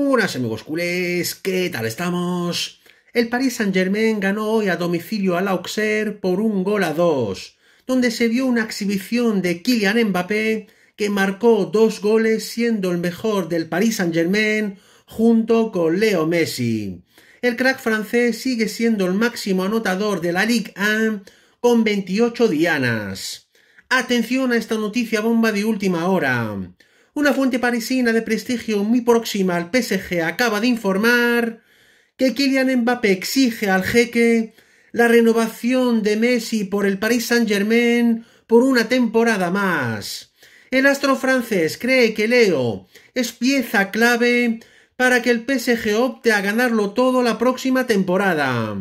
¡Hola, amigos culés, ¿qué tal estamos? El Paris Saint-Germain ganó hoy a domicilio al Auxerre por un gol a dos, donde se vio una exhibición de Kylian Mbappé que marcó dos goles siendo el mejor del Paris Saint-Germain junto con Leo Messi. El crack francés sigue siendo el máximo anotador de la Ligue 1 con 28 dianas. Atención a esta noticia bomba de última hora. Una fuente parisina de prestigio muy próxima al PSG acaba de informar que Kylian Mbappé exige al jeque la renovación de Messi por el Paris Saint-Germain por una temporada más. El astro francés cree que Leo es pieza clave para que el PSG opte a ganarlo todo la próxima temporada.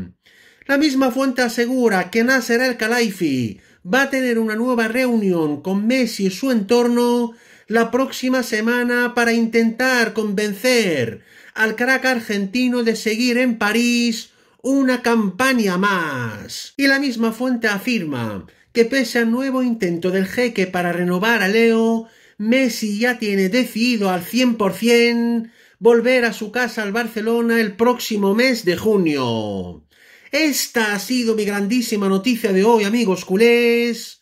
La misma fuente asegura que Nasser El Khelaifi va a tener una nueva reunión con Messi y su entorno la próxima semana para intentar convencer al crack argentino de seguir en París una campaña más. Y la misma fuente afirma que pese al nuevo intento del jeque para renovar a Leo, Messi ya tiene decidido al 100% volver a su casa al Barcelona el próximo mes de junio. Esta ha sido mi grandísima noticia de hoy, amigos culés.